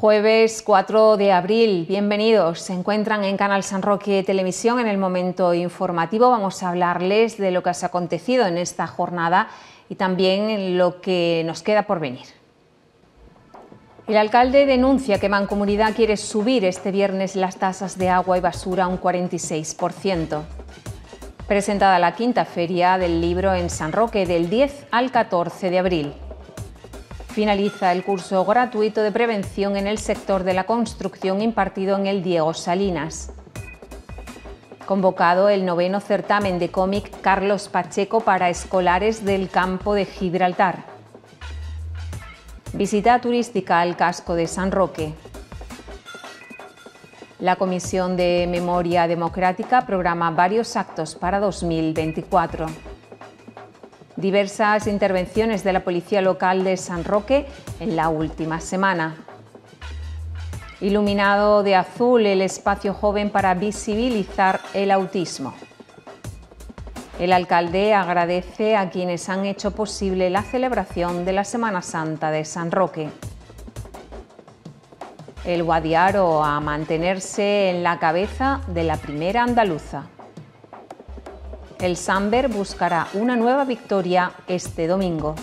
Jueves 4 de abril, bienvenidos. Se encuentran en Canal San Roque Televisión en el momento informativo. Vamos a hablarles de lo que ha acontecido en esta jornada y también lo que nos queda por venir. El alcalde denuncia que Mancomunidad quiere subir este viernes las tasas de agua y basura a un 46%. Presentada la quinta feria del libro en San Roque del 10 al 14 de abril. Finaliza el curso gratuito de prevención en el sector de la construcción impartido en el Diego Salinas. Convocado el noveno certamen de cómic Carlos Pacheco para escolares del campo de Gibraltar. Visita turística al casco de San Roque. La Comisión de Memoria Democrática programa varios actos para 2024 diversas intervenciones de la Policía Local de San Roque en la última semana. Iluminado de azul el espacio joven para visibilizar el autismo. El alcalde agradece a quienes han hecho posible la celebración de la Semana Santa de San Roque. El Guadiaro a mantenerse en la cabeza de la primera andaluza. El Samber buscará una nueva victoria este domingo.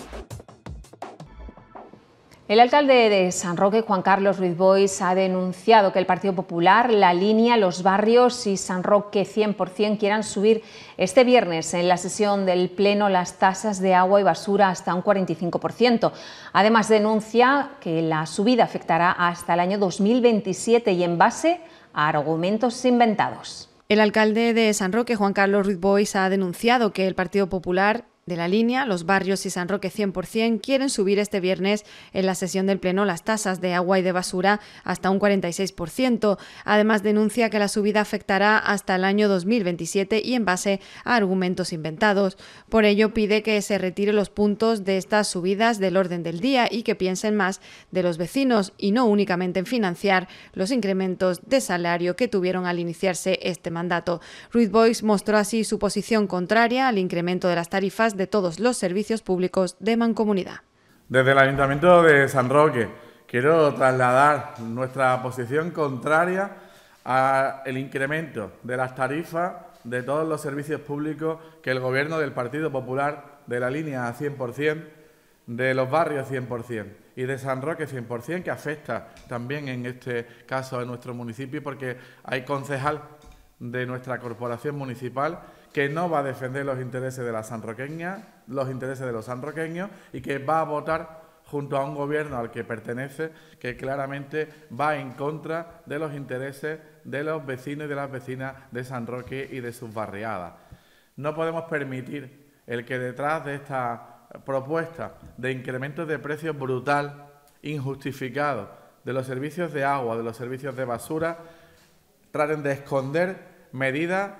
El alcalde de San Roque, Juan Carlos Ruiz Bois, ha denunciado que el Partido Popular, La Línea, Los Barrios y San Roque 100% quieran subir este viernes en la sesión del Pleno las tasas de agua y basura hasta un 45%. Además denuncia que la subida afectará hasta el año 2027 y en base a argumentos inventados. El alcalde de San Roque, Juan Carlos Ruiz Bois, ha denunciado que el Partido Popular de la línea, los barrios y San Roque 100%, quieren subir este viernes en la sesión del Pleno las tasas de agua y de basura hasta un 46%. Además, denuncia que la subida afectará hasta el año 2027 y en base a argumentos inventados. Por ello, pide que se retire los puntos de estas subidas del orden del día y que piensen más de los vecinos y no únicamente en financiar los incrementos de salario que tuvieron al iniciarse este mandato. Ruiz Boix mostró así su posición contraria al incremento de las tarifas de todos los servicios públicos de Mancomunidad. Desde el Ayuntamiento de San Roque quiero trasladar nuestra posición contraria al incremento de las tarifas de todos los servicios públicos que el Gobierno del Partido Popular de la línea 100%, de los barrios 100% y de San Roque 100%, que afecta también en este caso a nuestro municipio porque hay concejal de nuestra corporación municipal que no va a defender los intereses de la sanroqueña, los intereses de los sanroqueños y que va a votar junto a un gobierno al que pertenece que claramente va en contra de los intereses de los vecinos y de las vecinas de San Roque y de sus barriadas. No podemos permitir el que detrás de esta propuesta de incremento de precios brutal, injustificado, de los servicios de agua, de los servicios de basura, traten de esconder medidas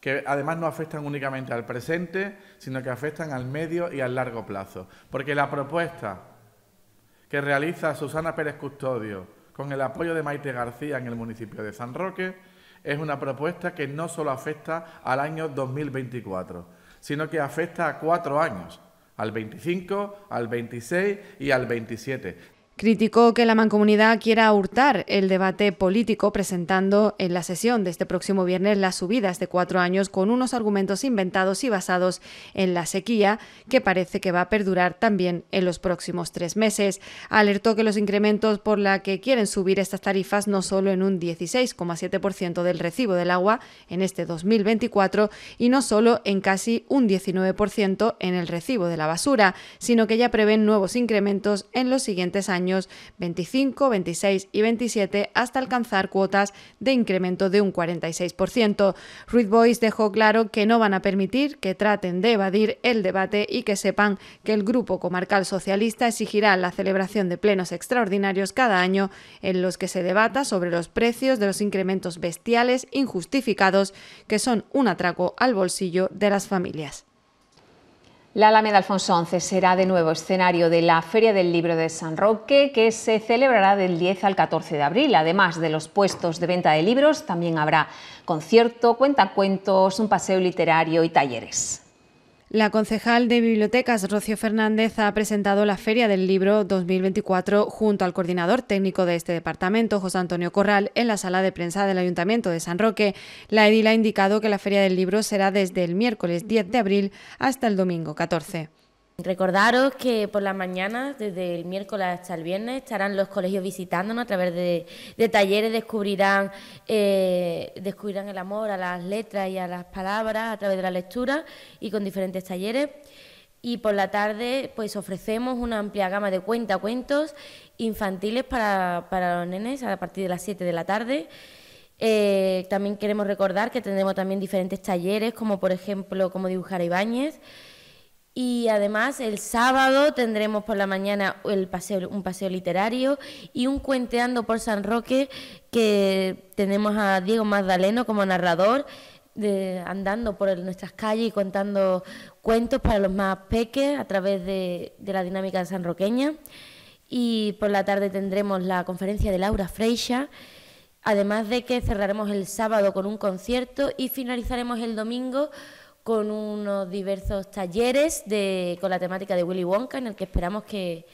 que además no afectan únicamente al presente, sino que afectan al medio y al largo plazo. Porque la propuesta que realiza Susana Pérez Custodio con el apoyo de Maite García en el municipio de San Roque es una propuesta que no solo afecta al año 2024, sino que afecta a cuatro años, al 25, al 26 y al 27. Criticó que la mancomunidad quiera hurtar el debate político presentando en la sesión de este próximo viernes las subidas de cuatro años con unos argumentos inventados y basados en la sequía que parece que va a perdurar también en los próximos tres meses. Alertó que los incrementos por la que quieren subir estas tarifas no solo en un 16,7% del recibo del agua en este 2024 y no solo en casi un 19% en el recibo de la basura, sino que ya prevén nuevos incrementos en los siguientes años 25, 26 y 27 hasta alcanzar cuotas de incremento de un 46%. Ruiz Boyce dejó claro que no van a permitir que traten de evadir el debate y que sepan que el Grupo Comarcal Socialista exigirá la celebración de plenos extraordinarios cada año en los que se debata sobre los precios de los incrementos bestiales injustificados que son un atraco al bolsillo de las familias. La Alameda Alfonso XI será de nuevo escenario de la Feria del Libro de San Roque, que se celebrará del 10 al 14 de abril. Además de los puestos de venta de libros, también habrá concierto, cuentacuentos, un paseo literario y talleres. La concejal de bibliotecas, Rocio Fernández, ha presentado la Feria del Libro 2024 junto al coordinador técnico de este departamento, José Antonio Corral, en la sala de prensa del Ayuntamiento de San Roque. La edil ha indicado que la Feria del Libro será desde el miércoles 10 de abril hasta el domingo 14. Recordaros que por las mañanas, desde el miércoles hasta el viernes, estarán los colegios visitándonos a través de, talleres, descubrirán, eh, descubrirán el amor a las letras y a las palabras a través de la lectura y con diferentes talleres. Y por la tarde, pues ofrecemos una amplia gama de cuentacuentos infantiles para, los nenes a partir de las 7 de la tarde. Eh, también queremos recordar que tendremos también diferentes talleres, como por ejemplo cómo dibujar Ibáñez. Y además el sábado tendremos por la mañana un paseo literario y un cuenteando por San Roque que tenemos a Diego Magdaleno como narrador. andando por nuestras calles y contando cuentos para los más peques a través de, la dinámica sanroqueña. Y por la tarde tendremos la conferencia de Laura Freixa, además de que cerraremos el sábado con un concierto y finalizaremos el domingo con unos diversos talleres de, con la temática de Willy Wonka, en el que esperamos que,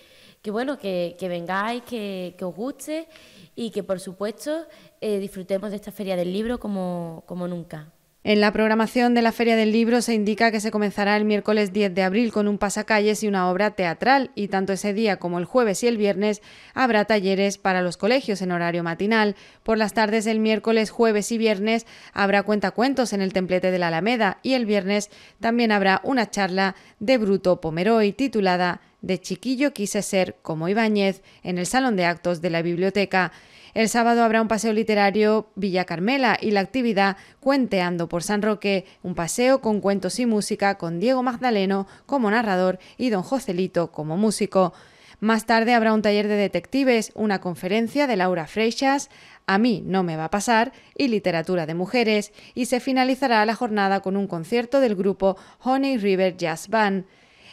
que bueno, que, vengáis, que, que, os guste y que por supuesto eh, disfrutemos de esta feria del libro como, como nunca. En la programación de la Feria del Libro se indica que se comenzará el miércoles 10 de abril con un pasacalles y una obra teatral, y tanto ese día como el jueves y el viernes habrá talleres para los colegios en horario matinal. Por las tardes el miércoles, jueves y viernes habrá cuentacuentos en el templete de la Alameda y el viernes también habrá una charla de Bruto Pomeroy titulada De chiquillo quise ser como Ibáñez en el Salón de Actos de la Biblioteca. El sábado habrá un paseo literario Villa Carmela y la actividad Cuenteando por San Roque, un paseo con cuentos y música con Diego Magdaleno como narrador y don Joselito como músico. Más tarde habrá un taller de detectives, una conferencia de Laura Freixas, A mí no me va a pasar y literatura de mujeres, y se finalizará la jornada con un concierto del grupo Honey River Jazz Band.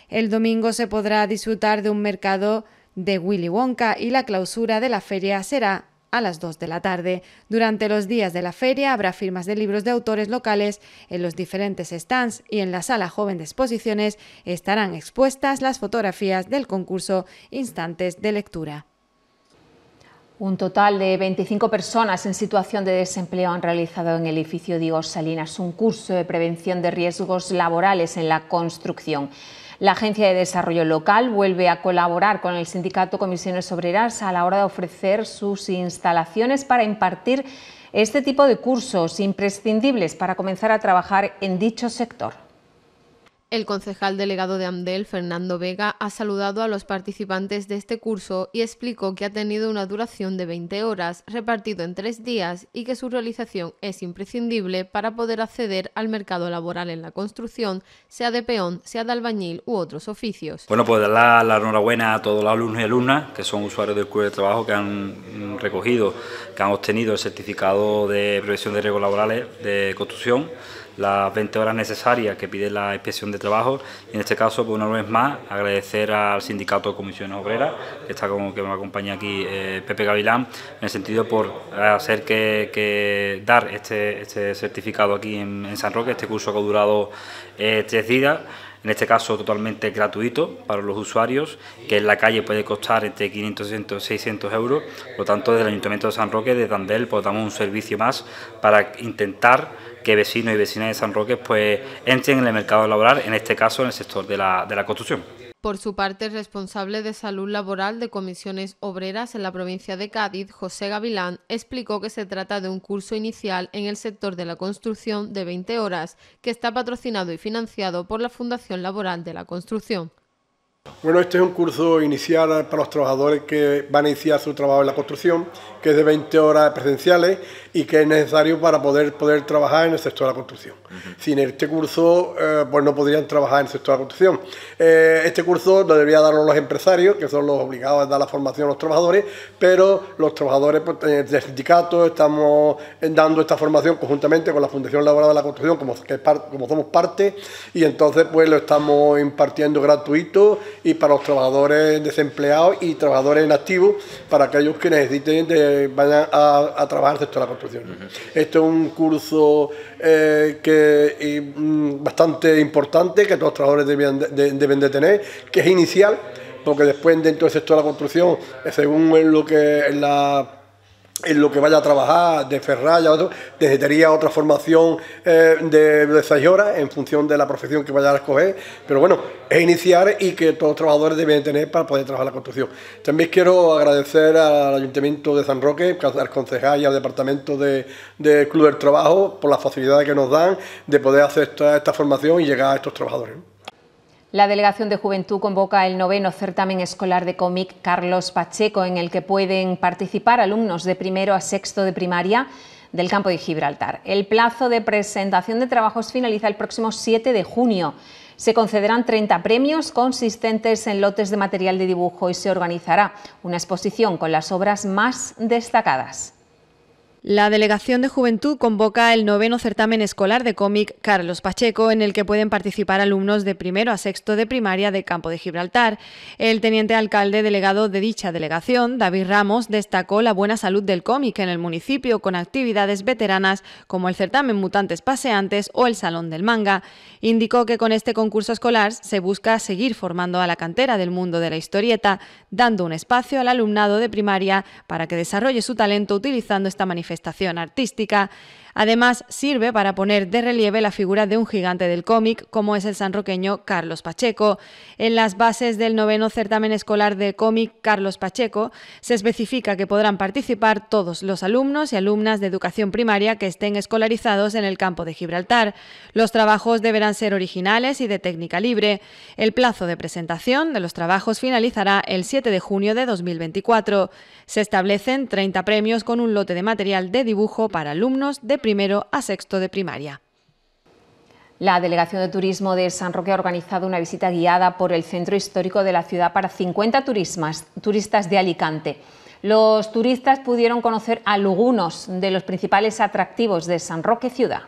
El domingo se podrá disfrutar de un mercado de Willy Wonka y la clausura de la feria será a las 2 de la tarde. Durante los días de la feria habrá firmas de libros de autores locales en los diferentes stands y en la sala joven de exposiciones estarán expuestas las fotografías del concurso Instantes de Lectura. Un total de 25 personas en situación de desempleo han realizado en el edificio Diego Salinas un curso de prevención de riesgos laborales en la construcción. La Agencia de Desarrollo Local vuelve a colaborar con el sindicato Comisiones Obreras a la hora de ofrecer sus instalaciones para impartir este tipo de cursos imprescindibles para comenzar a trabajar en dicho sector. El concejal delegado de AMDEL, Fernando Vega, ha saludado a los participantes de este curso y explicó que ha tenido una duración de 20 horas, repartido en tres días, y que su realización es imprescindible para poder acceder al mercado laboral en la construcción, sea de peón, sea de albañil u otros oficios. Bueno, pues dar la, enhorabuena a todos los alumnos y alumnas que son usuarios del curso de trabajo que han recogido, que han obtenido el certificado de previsión de riesgos laborales de construcción las 20 horas necesarias que pide la inspección de trabajo. Y en este caso, por pues, una vez más, agradecer al sindicato de comisiones obreras, que está como que me acompaña aquí eh, Pepe Gavilán, en el sentido por hacer que, dar este, este, certificado aquí en, San Roque, este curso que ha durado eh, tres días en este caso totalmente gratuito para los usuarios, que en la calle puede costar entre 500 y 600 euros. Por lo tanto, desde el Ayuntamiento de San Roque, de Dandel, pues damos un servicio más para intentar que vecinos y vecinas de San Roque pues entren en el mercado laboral, en este caso en el sector de la, de la construcción. Por su parte, el responsable de salud laboral de comisiones obreras en la provincia de Cádiz, José Gavilán, explicó que se trata de un curso inicial en el sector de la construcción de 20 horas, que está patrocinado y financiado por la Fundación Laboral de la Construcción. Bueno, este es un curso inicial para los trabajadores que van a iniciar su trabajo en la construcción que es de 20 horas presenciales y que es necesario para poder, poder trabajar en el sector de la construcción. Sin este curso, eh, pues no podrían trabajar en el sector de la construcción. Eh, este curso lo debería dar los empresarios, que son los obligados a dar la formación a los trabajadores, pero los trabajadores pues, eh, del sindicato estamos dando esta formación conjuntamente con la Fundación Laboral de la Construcción, como, que como somos parte, y entonces pues lo estamos impartiendo gratuito y para los trabajadores desempleados y trabajadores en activo, para aquellos que necesiten vayan a, a, trabajar sector de la construcción. Esto es un curso eh, que, mm, bastante importante que todos los trabajadores deben de, tener, que es inicial, porque después dentro del sector de la construcción, según lo que la en lo que vaya a trabajar, de ferralla, desde necesitaría otra formación eh, de, de horas en función de la profesión que vaya a escoger, pero bueno, es iniciar y que todos los trabajadores deben tener para poder trabajar la construcción. También quiero agradecer al Ayuntamiento de San Roque, al concejal y al Departamento de, Club del Trabajo por las facilidades que nos dan de poder hacer esta formación y llegar a estos trabajadores. La Delegación de Juventud convoca el noveno certamen escolar de cómic Carlos Pacheco, en el que pueden participar alumnos de primero a sexto de primaria del campo de Gibraltar. El plazo de presentación de trabajos finaliza el próximo 7 de junio. Se concederán 30 premios consistentes en lotes de material de dibujo y se organizará una exposición con las obras más destacadas. La Delegación de Juventud convoca el noveno certamen escolar de cómic Carlos Pacheco, en el que pueden participar alumnos de primero a sexto de primaria de Campo de Gibraltar. El teniente alcalde delegado de dicha delegación, David Ramos, destacó la buena salud del cómic en el municipio con actividades veteranas como el certamen Mutantes Paseantes o el Salón del Manga. Indicó que con este concurso escolar se busca seguir formando a la cantera del mundo de la historieta, dando un espacio al alumnado de primaria para que desarrolle su talento utilizando esta manifestación manifestación artística Además, sirve para poner de relieve la figura de un gigante del cómic, como es el sanroqueño Carlos Pacheco. En las bases del noveno certamen escolar de cómic Carlos Pacheco, se especifica que podrán participar todos los alumnos y alumnas de educación primaria que estén escolarizados en el campo de Gibraltar. Los trabajos deberán ser originales y de técnica libre. El plazo de presentación de los trabajos finalizará el 7 de junio de 2024. Se establecen 30 premios con un lote de material de dibujo para alumnos de primero a sexto de primaria. La Delegación de Turismo de San Roque ha organizado una visita guiada por el centro histórico de la ciudad para 50 turistas de Alicante. Los turistas pudieron conocer algunos de los principales atractivos de San Roque Ciudad.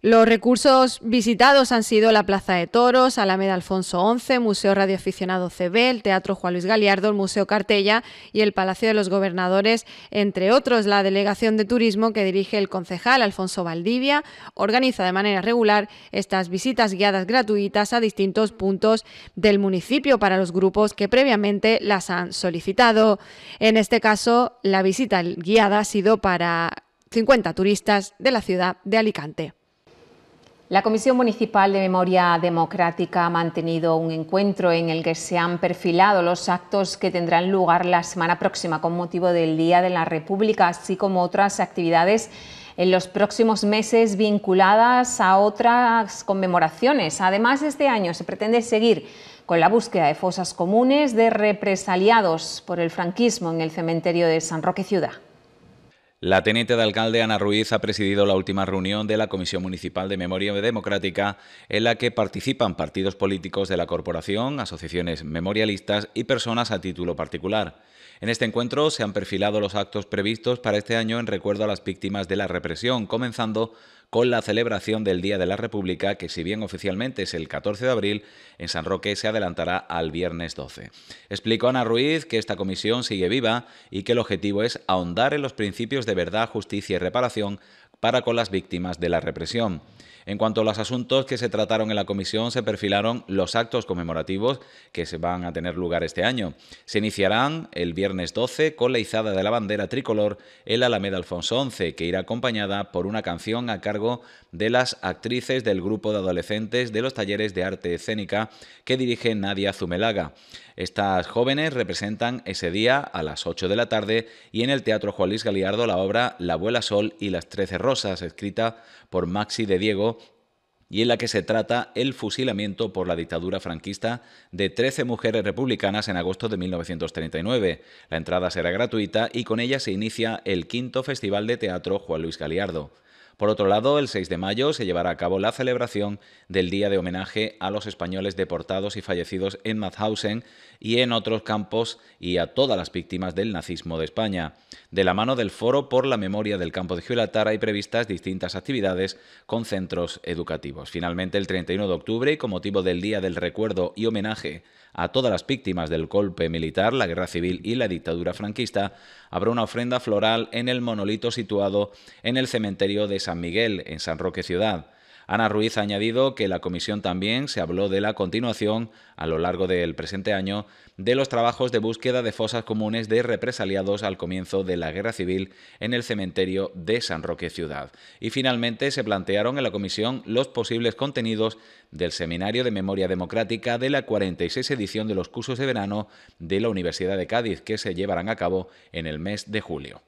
Los recursos visitados han sido la Plaza de Toros, Alameda Alfonso XI, Museo Radioaficionado CB, el Teatro Juan Luis Galiardo, el Museo Cartella y el Palacio de los Gobernadores, entre otros. La Delegación de Turismo que dirige el concejal Alfonso Valdivia organiza de manera regular estas visitas guiadas gratuitas a distintos puntos del municipio para los grupos que previamente las han solicitado. En este caso, la visita guiada ha sido para 50 turistas de la ciudad de Alicante. La Comisión Municipal de Memoria Democrática ha mantenido un encuentro en el que se han perfilado los actos que tendrán lugar la semana próxima con motivo del Día de la República, así como otras actividades en los próximos meses vinculadas a otras conmemoraciones. Además, este año se pretende seguir con la búsqueda de fosas comunes de represaliados por el franquismo en el cementerio de San Roque Ciudad. La teniente de alcalde Ana Ruiz ha presidido la última reunión de la Comisión Municipal de Memoria Democrática en la que participan partidos políticos de la corporación, asociaciones memorialistas y personas a título particular. En este encuentro se han perfilado los actos previstos para este año en recuerdo a las víctimas de la represión, comenzando con la celebración del Día de la República, que si bien oficialmente es el 14 de abril, en San Roque se adelantará al viernes 12. Explicó Ana Ruiz que esta comisión sigue viva y que el objetivo es ahondar en los principios de verdad, justicia y reparación para con las víctimas de la represión. En cuanto a los asuntos que se trataron en la comisión, se perfilaron los actos conmemorativos que se van a tener lugar este año. Se iniciarán el viernes 12 con la izada de la bandera tricolor en la Alameda Alfonso XI, que irá acompañada por una canción a cargo de las actrices del grupo de adolescentes de los talleres de arte escénica que dirige Nadia Zumelaga. Estas jóvenes representan ese día a las 8 de la tarde y en el Teatro Juan Luis Galiardo la obra La abuela Sol y las Trece Rosas, escrita por Maxi de Diego y en la que se trata el fusilamiento por la dictadura franquista de 13 mujeres republicanas en agosto de 1939. La entrada será gratuita y con ella se inicia el quinto Festival de Teatro Juan Luis Galiardo. Por otro lado, el 6 de mayo se llevará a cabo la celebración del Día de Homenaje a los españoles deportados y fallecidos en Mauthausen y en otros campos y a todas las víctimas del nazismo de España. De la mano del Foro por la Memoria del Campo de Gibraltar hay previstas distintas actividades con centros educativos. Finalmente, el 31 de octubre, con motivo del Día del Recuerdo y Homenaje a todas las víctimas del golpe militar, la guerra civil y la dictadura franquista, habrá una ofrenda floral en el monolito situado en el cementerio de San San Miguel, en San Roque Ciudad. Ana Ruiz ha añadido que la comisión también se habló de la continuación, a lo largo del presente año, de los trabajos de búsqueda de fosas comunes de represaliados al comienzo de la guerra civil en el cementerio de San Roque Ciudad. Y finalmente se plantearon en la comisión los posibles contenidos del Seminario de Memoria Democrática de la 46 edición de los cursos de verano de la Universidad de Cádiz que se llevarán a cabo en el mes de julio.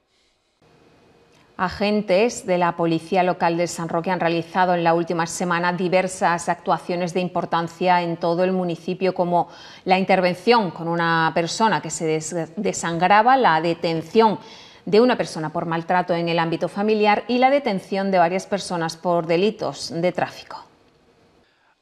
Agentes de la Policía Local de San Roque han realizado en la última semana diversas actuaciones de importancia en todo el municipio, como la intervención con una persona que se desangraba, la detención de una persona por maltrato en el ámbito familiar y la detención de varias personas por delitos de tráfico.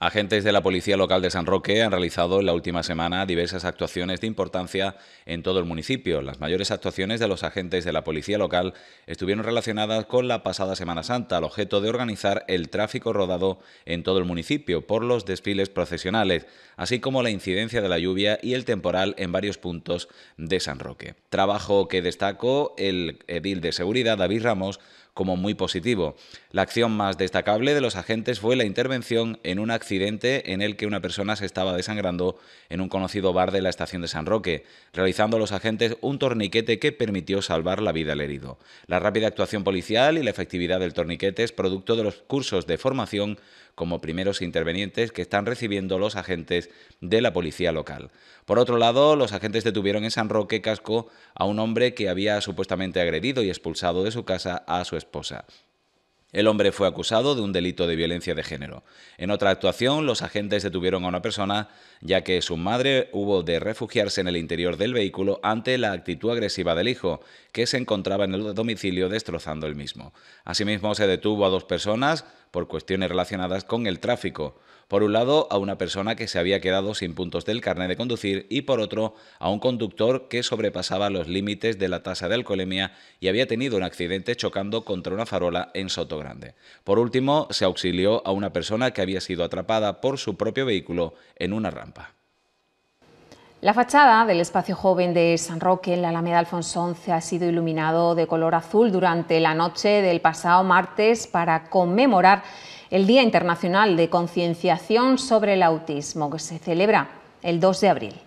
Agentes de la Policía Local de San Roque han realizado en la última semana diversas actuaciones de importancia en todo el municipio. Las mayores actuaciones de los agentes de la Policía Local estuvieron relacionadas con la pasada Semana Santa, al objeto de organizar el tráfico rodado en todo el municipio por los desfiles procesionales, así como la incidencia de la lluvia y el temporal en varios puntos de San Roque. Trabajo que destacó el edil de seguridad David Ramos como muy positivo. La acción más destacable de los agentes fue la intervención en un accidente en el que una persona se estaba desangrando en un conocido bar de la estación de San Roque, realizando a los agentes un torniquete que permitió salvar la vida al herido. La rápida actuación policial y la efectividad del torniquete es producto de los cursos de formación como primeros intervenientes que están recibiendo los agentes de la policía local. Por otro lado, los agentes detuvieron en San Roque Casco a un hombre que había supuestamente agredido y expulsado de su casa a su esposa. El hombre fue acusado de un delito de violencia de género. En otra actuación, los agentes detuvieron a una persona, ya que su madre hubo de refugiarse en el interior del vehículo ante la actitud agresiva del hijo, que se encontraba en el domicilio destrozando el mismo. Asimismo, se detuvo a dos personas, por cuestiones relacionadas con el tráfico. Por un lado, a una persona que se había quedado sin puntos del carnet de conducir y por otro, a un conductor que sobrepasaba los límites de la tasa de alcoholemia y había tenido un accidente chocando contra una farola en Soto Grande. Por último, se auxilió a una persona que había sido atrapada por su propio vehículo en una rampa. La fachada del espacio joven de San Roque en la Alameda Alfonso se ha sido iluminado de color azul durante la noche del pasado martes para conmemorar el Día Internacional de Concienciación sobre el Autismo, que se celebra el 2 de abril.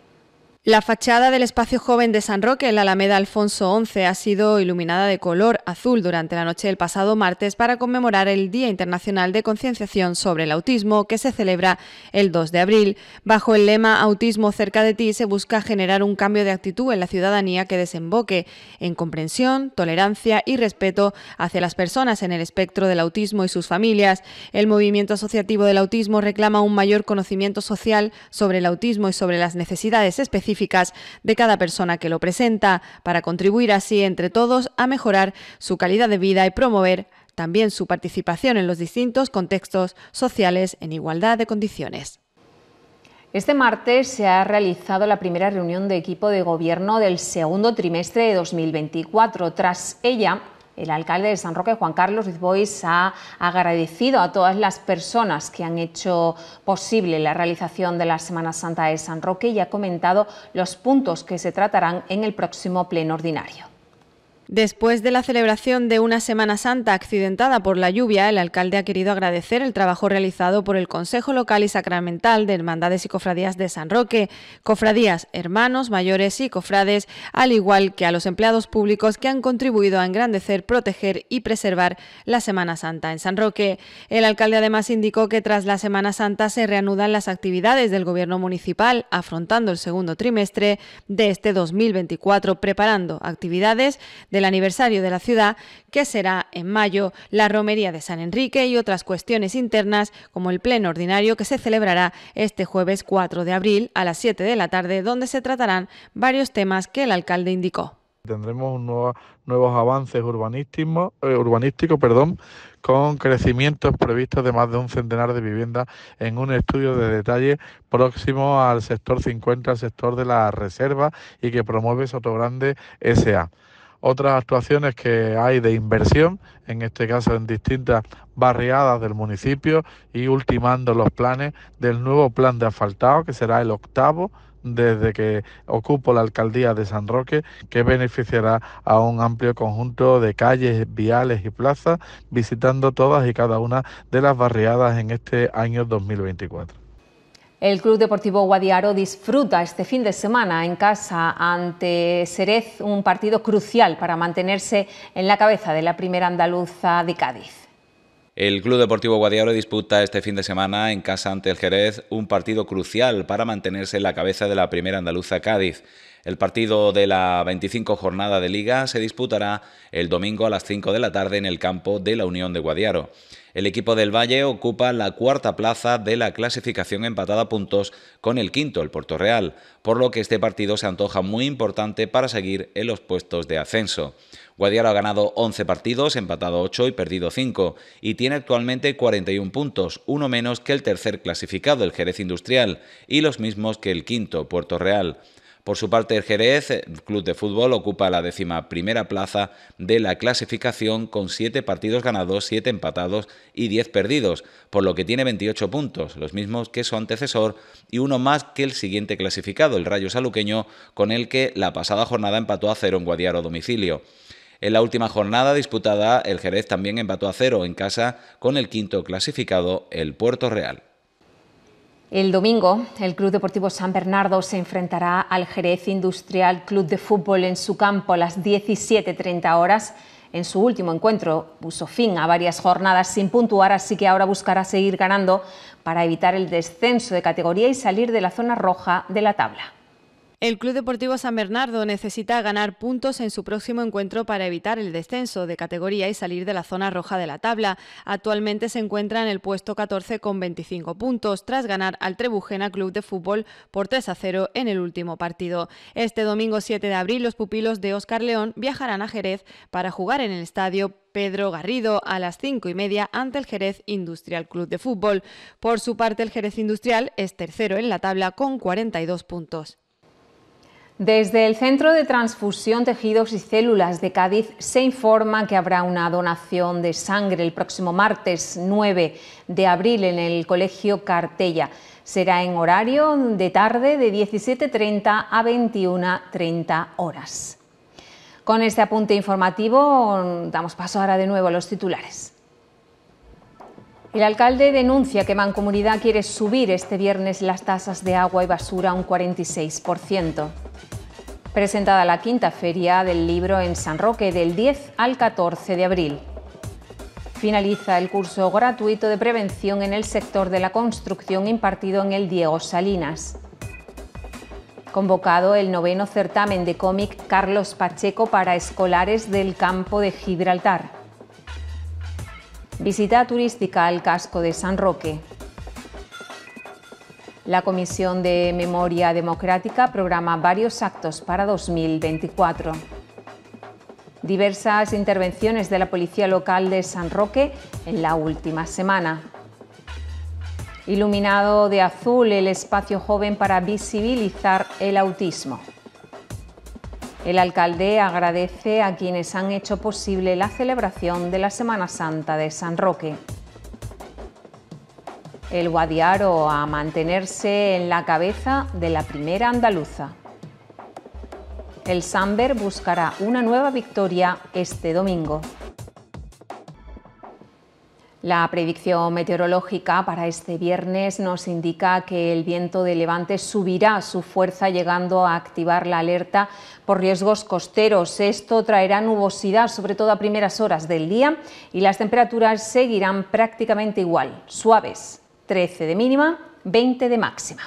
La fachada del espacio joven de San Roque en la Alameda Alfonso XI ha sido iluminada de color azul durante la noche del pasado martes para conmemorar el Día Internacional de Concienciación sobre el Autismo que se celebra el 2 de abril. Bajo el lema Autismo cerca de ti se busca generar un cambio de actitud en la ciudadanía que desemboque en comprensión, tolerancia y respeto hacia las personas en el espectro del autismo y sus familias. El movimiento asociativo del autismo reclama un mayor conocimiento social sobre el autismo y sobre las necesidades específicas de cada persona que lo presenta, para contribuir así entre todos a mejorar su calidad de vida y promover también su participación en los distintos contextos sociales en igualdad de condiciones. Este martes se ha realizado la primera reunión de equipo de gobierno del segundo trimestre de 2024. Tras ella el alcalde de San Roque, Juan Carlos Rizbois, ha agradecido a todas las personas que han hecho posible la realización de la Semana Santa de San Roque y ha comentado los puntos que se tratarán en el próximo pleno ordinario. Después de la celebración de una Semana Santa accidentada por la lluvia, el alcalde ha querido agradecer el trabajo realizado por el Consejo Local y Sacramental de Hermandades y Cofradías de San Roque, cofradías, hermanos, mayores y cofrades, al igual que a los empleados públicos que han contribuido a engrandecer, proteger y preservar la Semana Santa en San Roque. El alcalde además indicó que tras la Semana Santa se reanudan las actividades del Gobierno municipal, afrontando el segundo trimestre de este 2024, preparando actividades de ...el aniversario de la ciudad, que será en mayo, la romería de San Enrique y otras cuestiones internas como el pleno ordinario que se celebrará este jueves 4 de abril a las 7 de la tarde, donde se tratarán varios temas que el alcalde indicó. Tendremos nuevos avances eh, urbanísticos, urbanístico, perdón, con crecimientos previstos de más de un centenar de viviendas en un estudio de detalle próximo al sector 50, al sector de la reserva y que promueve Soto Grande SA otras actuaciones que hay de inversión, en este caso en distintas barriadas del municipio y ultimando los planes del nuevo plan de asfaltado, que será el octavo desde que ocupo la alcaldía de San Roque, que beneficiará a un amplio conjunto de calles, viales y plazas, visitando todas y cada una de las barriadas en este año 2024. El Club Deportivo Guadiaro disfruta este fin de semana en casa ante Serez un partido crucial para mantenerse en la cabeza de la primera andaluza de Cádiz. El Club Deportivo Guadiaro disputa este fin de semana en casa ante el Jerez un partido crucial para mantenerse en la cabeza de la primera andaluza Cádiz. El partido de la 25 jornada de liga se disputará el domingo a las 5 de la tarde en el campo de la Unión de Guadiaro. El equipo del Valle ocupa la cuarta plaza de la clasificación empatada puntos con el quinto, el Puerto Real, por lo que este partido se antoja muy importante para seguir en los puestos de ascenso. Guadiaro ha ganado 11 partidos, empatado 8 y perdido 5, y tiene actualmente 41 puntos, uno menos que el tercer clasificado, el Jerez Industrial, y los mismos que el quinto, Puerto Real. Por su parte, el Jerez Club de Fútbol ocupa la décima primera plaza de la clasificación con siete partidos ganados, siete empatados y diez perdidos, por lo que tiene 28 puntos, los mismos que su antecesor y uno más que el siguiente clasificado, el Rayo Saluqueño, con el que la pasada jornada empató a cero en Guadiaro domicilio. En la última jornada disputada, el Jerez también empató a cero en casa con el quinto clasificado, el Puerto Real. El domingo, el Club Deportivo San Bernardo se enfrentará al Jerez Industrial Club de Fútbol en su campo a las 17.30 horas. En su último encuentro puso fin a varias jornadas sin puntuar, así que ahora buscará seguir ganando para evitar el descenso de categoría y salir de la zona roja de la tabla. El Club Deportivo San Bernardo necesita ganar puntos en su próximo encuentro para evitar el descenso de categoría y salir de la zona roja de la tabla. Actualmente se encuentra en el puesto 14 con 25 puntos, tras ganar al Trebujena Club de Fútbol por 3 a 0 en el último partido. Este domingo 7 de abril, los pupilos de Oscar León viajarán a Jerez para jugar en el estadio Pedro Garrido a las 5 y media ante el Jerez Industrial Club de Fútbol. Por su parte, el Jerez Industrial es tercero en la tabla con 42 puntos. Desde el Centro de Transfusión Tejidos y Células de Cádiz se informa que habrá una donación de sangre el próximo martes 9 de abril en el Colegio Cartella. Será en horario de tarde de 17.30 a 21.30 horas. Con este apunte informativo damos paso ahora de nuevo a los titulares. El alcalde denuncia que Mancomunidad quiere subir este viernes las tasas de agua y basura un 46% presentada la quinta feria del libro en San Roque del 10 al 14 de abril. Finaliza el curso gratuito de prevención en el sector de la construcción impartido en el Diego Salinas. Convocado el noveno certamen de cómic Carlos Pacheco para escolares del campo de Gibraltar. Visita turística al casco de San Roque. La Comisión de Memoria Democrática programa varios actos para 2024. Diversas intervenciones de la Policía Local de San Roque en la última semana. Iluminado de azul el espacio joven para visibilizar el autismo. El alcalde agradece a quienes han hecho posible la celebración de la Semana Santa de San Roque el Guadiaro a mantenerse en la cabeza de la primera andaluza. El Samber buscará una nueva victoria este domingo. La predicción meteorológica para este viernes nos indica que el viento de levante subirá su fuerza llegando a activar la alerta por riesgos costeros. Esto traerá nubosidad, sobre todo a primeras horas del día, y las temperaturas seguirán prácticamente igual, suaves. 13 de mínima, 20 de máxima.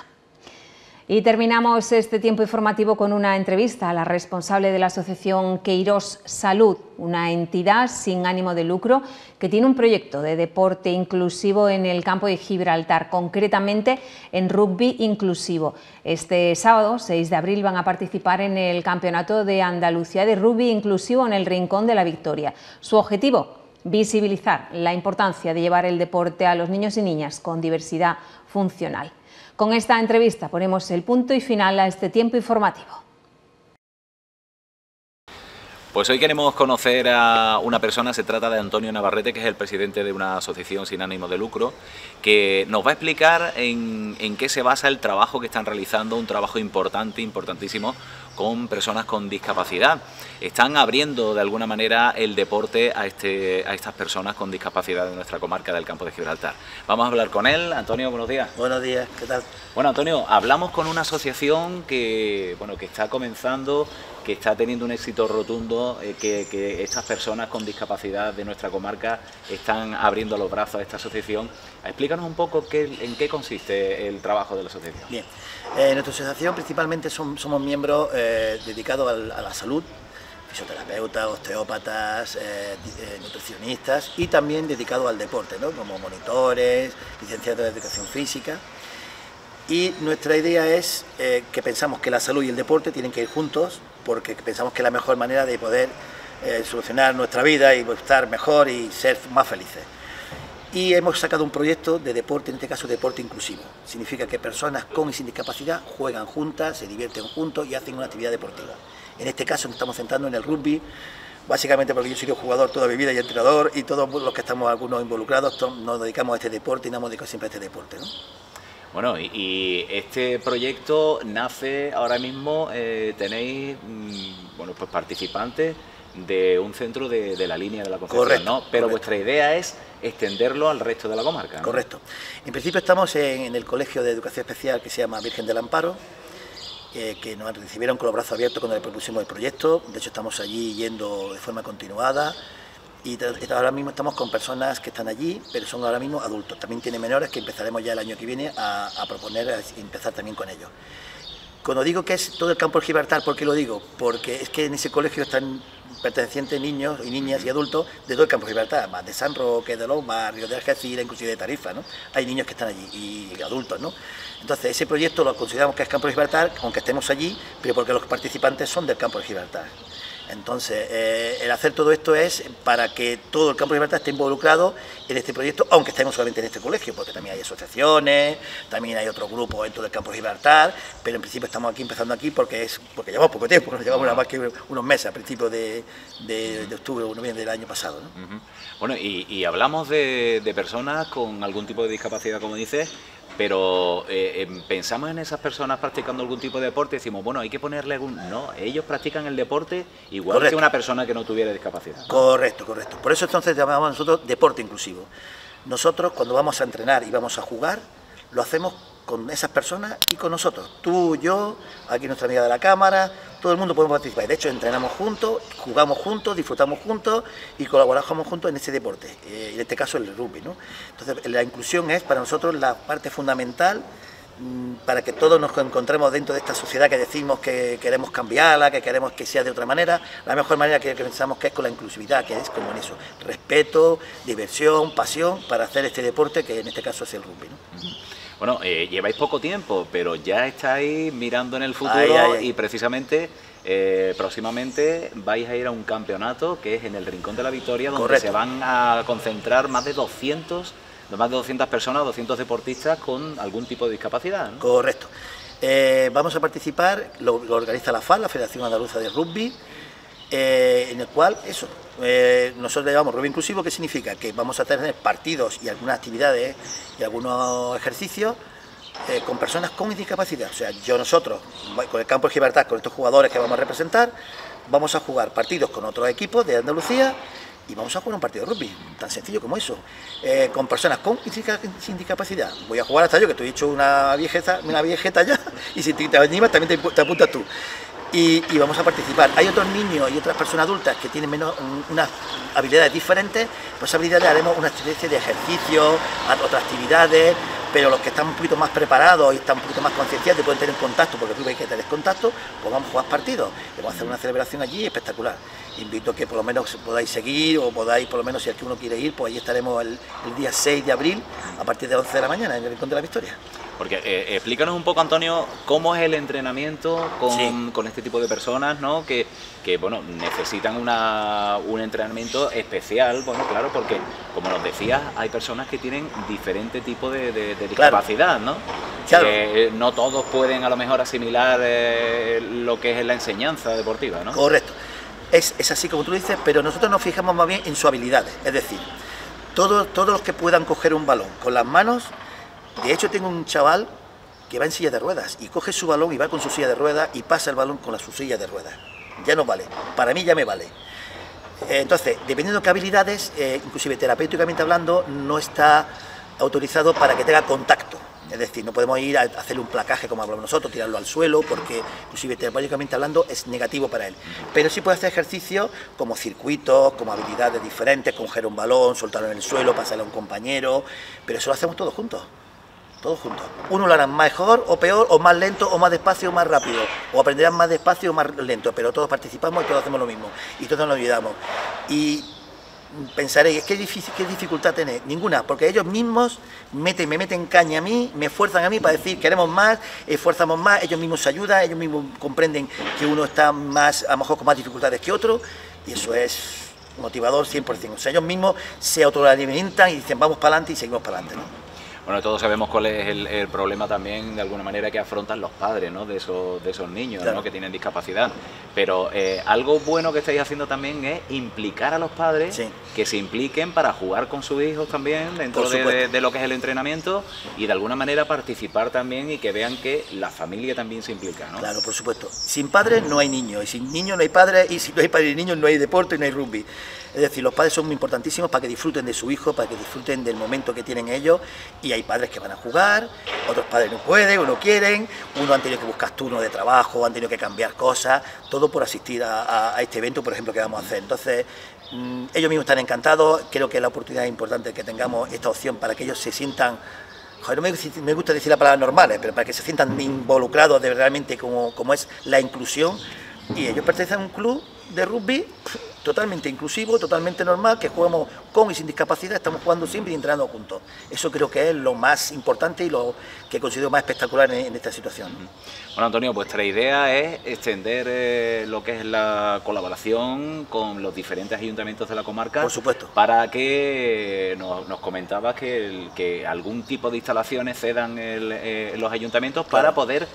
Y terminamos este tiempo informativo con una entrevista a la responsable de la asociación Queiros Salud, una entidad sin ánimo de lucro que tiene un proyecto de deporte inclusivo en el campo de Gibraltar, concretamente en rugby inclusivo. Este sábado, 6 de abril, van a participar en el Campeonato de Andalucía de Rugby Inclusivo en el Rincón de la Victoria. Su objetivo, visibilizar la importancia de llevar el deporte a los niños y niñas con diversidad funcional. Con esta entrevista ponemos el punto y final a este tiempo informativo. Pues hoy queremos conocer a una persona, se trata de Antonio Navarrete, que es el presidente de una asociación sin ánimo de lucro, que nos va a explicar en, qué se basa el trabajo que están realizando, un trabajo importante, importantísimo, con personas con discapacidad. Están abriendo de alguna manera el deporte a, este, a estas personas con discapacidad de nuestra comarca del campo de Gibraltar. Vamos a hablar con él. Antonio, buenos días. Buenos días, ¿qué tal? Bueno, Antonio, hablamos con una asociación que, bueno, que está comenzando que está teniendo un éxito rotundo, eh, que, que, estas personas con discapacidad de nuestra comarca están abriendo los brazos a esta asociación. Explícanos un poco qué, en qué consiste el trabajo de la asociación. Bien, eh, nuestra asociación principalmente somos miembros eh, dedicados a la salud, fisioterapeutas, osteópatas, eh, nutricionistas y también dedicados al deporte, como monitores, licenciados de educación física. Y nuestra idea es que pensamos que la salud y el deporte tienen que ir juntos porque pensamos que es la mejor manera de poder solucionar nuestra vida y estar mejor y ser más felices y hemos sacado un proyecto de deporte, en este caso deporte inclusivo. Significa que personas con y sin discapacidad juegan juntas, se divierten juntos y hacen una actividad deportiva. En este caso nos estamos centrando en el rugby, básicamente porque yo he sido jugador toda mi vida y entrenador y todos los que estamos algunos involucrados nos dedicamos a este deporte y nos hemos dedicado siempre a este deporte. ¿no? Bueno, y, este proyecto nace ahora mismo, eh, tenéis mm, bueno, pues participantes de un centro de, la línea de la Concepción, ¿no? Pero vuestra idea es extenderlo al resto de la comarca. Correcto. En principio estamos en, el Colegio de Educación Especial que se llama Virgen del Amparo, eh, que nos recibieron con los brazos abiertos cuando le propusimos el proyecto. De hecho, estamos allí yendo de forma continuada. Y ahora mismo estamos con personas que están allí, pero son ahora mismo adultos. También tienen menores que empezaremos ya el año que viene a, proponer, a empezar también con ellos. Cuando digo que es todo el campo Gibraltar, ¿por qué lo digo? Porque es que en ese colegio están pertenecientes niños y niñas y adultos de todo el campo de libertad, más de San Roque, de Loma, Río de Algeciras, inclusive de Tarifa, Hay niños que están allí y adultos, Entonces, ese proyecto lo consideramos que es campo de libertad, aunque estemos allí, pero porque los participantes son del campo de Gibraltar. Entonces, eh, el hacer todo esto es para que todo el campo de libertad esté involucrado en este proyecto, aunque estemos solamente en este colegio, porque también hay asociaciones, también hay otros grupos dentro del campo de libertad, pero en principio estamos aquí empezando aquí porque es porque llevamos poco tiempo, nos llevamos más que unos meses a principios de, octubre o noviembre del año pasado. Bueno, y, hablamos de, personas con algún tipo de discapacidad, como dices, pero eh, em, pensamos en esas personas practicando algún tipo de deporte y decimos, bueno, hay que ponerle algún... No, ellos practican el deporte igual que una persona que no tuviera discapacidad. Correcto, correcto. Por eso entonces llamamos nosotros deporte inclusivo. Nosotros cuando vamos a entrenar y vamos a jugar, lo hacemos con esas personas y con nosotros. Tú, yo, aquí nuestra amiga de la cámara, todo el mundo podemos participar. De hecho, entrenamos juntos, jugamos juntos, disfrutamos juntos y colaboramos juntos en este deporte, eh, en este caso el rugby. ¿no? Entonces, la inclusión es para nosotros la parte fundamental mm, para que todos nos encontremos dentro de esta sociedad que decimos que queremos cambiarla, que queremos que sea de otra manera, la mejor manera que pensamos que es con la inclusividad, que es como en eso, respeto, diversión, pasión para hacer este deporte que en este caso es el rugby. ¿no? Bueno, eh, lleváis poco tiempo, pero ya estáis mirando en el futuro y precisamente eh, próximamente vais a ir a un campeonato que es en el Rincón de la Victoria, donde se van a concentrar más de 200, más de 200 personas, 200 deportistas con algún tipo de discapacidad. Correcto. Eh, vamos a participar, lo, organiza la FAL, la Federación Andaluza de Rugby, en el cual eso, eh, nosotros le llamamos rugby inclusivo, que significa que vamos a tener partidos y algunas actividades y algunos ejercicios eh, con personas con discapacidad. O sea, yo nosotros, con el campo de Gibraltar, con estos jugadores que vamos a representar, vamos a jugar partidos con otros equipos de Andalucía y vamos a jugar un partido de rugby, tan sencillo como eso, eh, con personas con sin discapacidad. Voy a jugar hasta yo, que te he dicho una viejeta, una viejeta ya, y si te animas también te apuntas tú y, vamos a participar. Hay otros niños y otras personas adultas que tienen menos unas habilidades diferentes, pues habilidades haremos una especie de ejercicios, otras actividades, pero los que están un poquito más preparados y están un poquito más concienciados y pueden tener contacto, porque tú ves que tenés contacto, pues vamos a jugar partidos. vamos a hacer una celebración allí espectacular. Invito a que por lo menos podáis seguir o podáis, por lo menos si es que uno quiere ir, pues allí estaremos el, día 6 de abril a partir de 11 de la mañana en el Rincón de la Victoria. Porque eh, explícanos un poco, Antonio, cómo es el entrenamiento con, este tipo de personas, ¿no? Que, bueno, necesitan una, un entrenamiento especial, bueno, claro, porque como nos decías, hay personas que tienen diferente tipo de, discapacidad, ¿no? Eh, no todos pueden a lo mejor asimilar eh, lo que es la enseñanza deportiva, ¿no? Correcto. Es, así como tú dices, pero nosotros nos fijamos más bien en su habilidades, es decir, todos, todos los que puedan coger un balón con las manos de hecho, tengo un chaval que va en silla de ruedas y coge su balón y va con su silla de ruedas y pasa el balón con la, su silla de ruedas. Ya no vale, para mí ya me vale. Eh, entonces, dependiendo de qué habilidades, eh, inclusive terapéuticamente hablando, no está autorizado para que tenga contacto. Es decir, no podemos ir a hacerle un placaje como hablamos nosotros, tirarlo al suelo, porque inclusive terapéuticamente hablando es negativo para él. Pero sí puede hacer ejercicio como circuitos, como habilidades diferentes, coger un balón, soltarlo en el suelo, pasarle a un compañero, pero eso lo hacemos todos juntos todos juntos. Uno lo harán mejor o peor, o más lento, o más despacio, o más rápido. O aprenderán más despacio o más lento, pero todos participamos y todos hacemos lo mismo. Y todos nos ayudamos. Y pensaréis, ¿qué, dificultad tenéis? Ninguna, porque ellos mismos meten, me meten caña a mí, me esfuerzan a mí para decir, queremos más, esforzamos más, ellos mismos se ayudan, ellos mismos comprenden que uno está más, a lo mejor con más dificultades que otro, y eso es motivador 100%. O sea, ellos mismos se autoalimentan y dicen, vamos para adelante y seguimos para adelante bueno, todos sabemos cuál es el, problema también, de alguna manera, que afrontan los padres ¿no? de, esos, de esos niños ¿no? que tienen discapacidad. Pero eh, algo bueno que estáis haciendo también es implicar a los padres que se impliquen para jugar con sus hijos también dentro de, lo que es el entrenamiento y de alguna manera participar también y que vean que la familia también se implica. ¿no? Claro, por supuesto. Sin padres no hay niños, y sin niños no hay padres, y si no hay padres y niños no hay deporte y no hay rugby. Es decir, los padres son muy importantísimos para que disfruten de su hijo, para que disfruten del momento que tienen ellos y hay padres que van a jugar, otros padres no pueden o no quieren, uno han tenido que buscar turnos de trabajo, han tenido que cambiar cosas, todo por asistir a, este evento, por ejemplo, que vamos a hacer. Entonces, mm, ellos mismos están encantados, creo que la oportunidad importante que tengamos esta opción para que ellos se sientan Joder, no me, gusta decir la palabra normales, pero para que se sientan involucrados de realmente como, como es la inclusión. Y ellos pertenecen a un club de rugby totalmente inclusivo, totalmente normal, que jugamos con y sin discapacidad, estamos jugando siempre y entrenando juntos. Eso creo que es lo más importante y lo que considero más espectacular en, esta situación. Bueno, Antonio, vuestra idea es extender eh, lo que es la colaboración con los diferentes ayuntamientos de la comarca. Por supuesto. Para que eh, nos, comentabas que, algún tipo de instalaciones cedan eh, los ayuntamientos para poder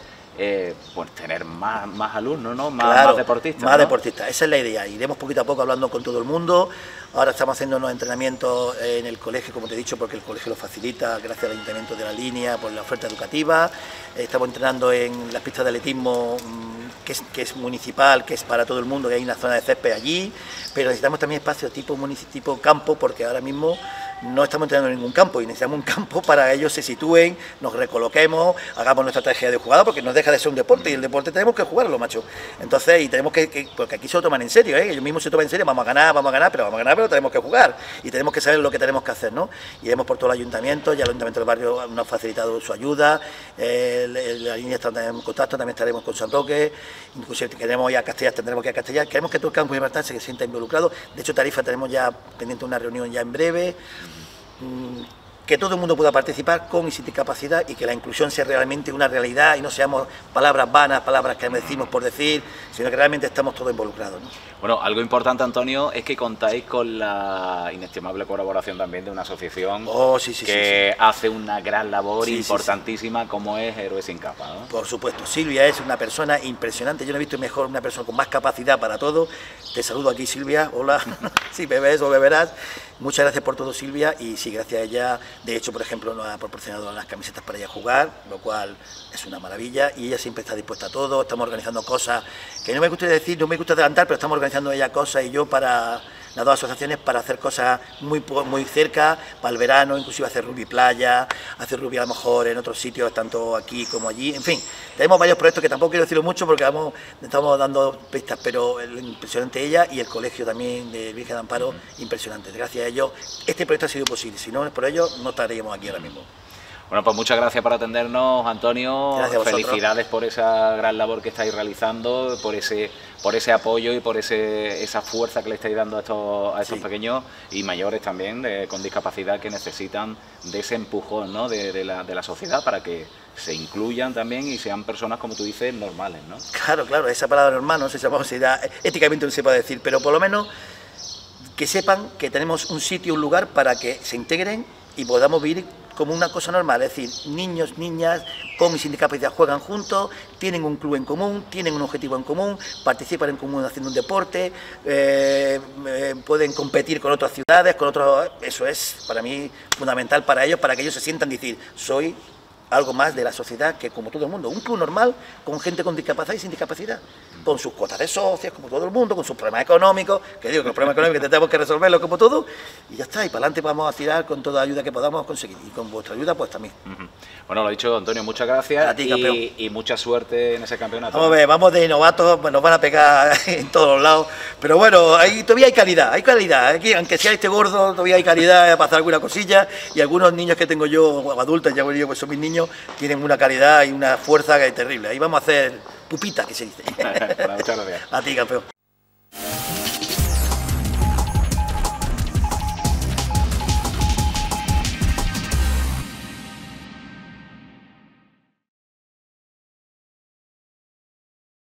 pues tener más, más alumnos, ¿no? Más, deportistas. Más deportistas, esa es la idea. Iremos poquito a poco hablando con todo el mundo. Ahora estamos haciendo unos entrenamientos en el colegio, como te he dicho, porque el colegio lo facilita gracias al Ayuntamiento de la Línea por la oferta educativa. Estamos entrenando en las pistas de atletismo mm, que es, municipal, que es para todo el mundo, que hay una zona de césped allí, pero necesitamos también espacios tipo, tipo campo, porque ahora mismo no estamos entrenando en ningún campo y necesitamos un campo para que ellos se sitúen, nos recoloquemos, hagamos nuestra estrategia de jugada porque nos deja de ser un deporte y el deporte tenemos que jugarlo, macho. Entonces, y tenemos que, porque aquí se lo toman en serio, ¿eh? ellos mismos se toman en serio, vamos a ganar, vamos a ganar, pero vamos a ganar, pero tenemos que jugar y tenemos que saber lo que tenemos que hacer, ¿no? Y hemos por todo el ayuntamiento, ya el ayuntamiento del barrio nos ha facilitado su ayuda, la línea está en contacto, también estaremos con San Roque, inclusive queremos ir a Castellar, tendremos que ir a Castellar, queremos que todo el campo de se sienta involucrado, de hecho Tarifa tenemos ya pendiente una reunión ya en breve. 嗯。que todo el mundo pueda participar con y sin discapacidad y que la inclusión sea realmente una realidad y no seamos palabras vanas, palabras que decimos por decir, sino que realmente estamos todos involucrados. Bueno, algo importante, Antonio, es que contáis con la inestimable colaboración también de una asociación oh, que hace una gran labor importantísima como es Héroes sin Capa. Por supuesto, Silvia es una persona impresionante, yo no he visto mejor una persona con más capacidad para todo. Te saludo aquí, Silvia, hola, si bebes o beberás. Muchas gracias por todo, Silvia, y sí, gracias a ella de hecho, por ejemplo, nos ha proporcionado las camisetas para ella jugar, lo cual es una maravilla y ella siempre está dispuesta a todo. Estamos organizando cosas que no me gusta decir, no me gusta adelantar, pero estamos organizando ella cosas y yo para las dos asociaciones para hacer cosas muy, muy cerca, para el verano, inclusive hacer rugby playa, hacer rugby a lo mejor en otros sitios, tanto aquí como allí, en fin. Tenemos varios proyectos que tampoco quiero decirlo mucho porque estamos dando pistas, pero el impresionante ella y el colegio también de Virgen de Amparo, impresionante. Gracias a ellos, este proyecto ha sido posible, si no es por ellos, no estaríamos aquí ahora mismo. Bueno, pues muchas gracias por atendernos, Antonio. Felicidades por esa gran labor que estáis realizando, por ese, por ese apoyo y por ese, esa fuerza que le estáis dando a estos, a estos pequeños y mayores también con discapacidad que necesitan de ese empujón ¿no? de, la, de la sociedad para que se incluyan también y sean personas, como tú dices, normales, ¿no? Claro, claro, esa palabra normal no sé si eh, éticamente no se puede decir, pero por lo menos que sepan que tenemos un sitio, un lugar para que se integren y podamos vivir como una cosa normal, es decir, niños, niñas con y sin discapacidad juegan juntos, tienen un club en común, tienen un objetivo en común, participan en común haciendo un deporte, eh, eh, pueden competir con otras ciudades, con otros... Eso es para mí fundamental para ellos, para que ellos se sientan decir, soy algo más de la sociedad que como todo el mundo, un club normal con gente con discapacidad y sin discapacidad con sus cuotas de socios, como todo el mundo, con sus problemas económicos, que digo que los problemas económicos tenemos que resolverlos como todo, y ya está, y para adelante vamos a tirar con toda ayuda que podamos conseguir, y con vuestra ayuda pues también. Bueno, lo ha dicho Antonio, muchas gracias y, mucha suerte en ese campeonato. Vamos a ver, vamos de novatos, nos van a pegar en todos los lados, pero bueno, ahí todavía hay calidad, hay calidad, Aquí, aunque sea este gordo, todavía hay calidad para hacer alguna cosilla, y algunos niños que tengo yo, adultos, ya yo que pues son mis niños, tienen una calidad y una fuerza que es terrible, ahí vamos a hacer pupita que se dice. Muchas gracias. A ti, campeón.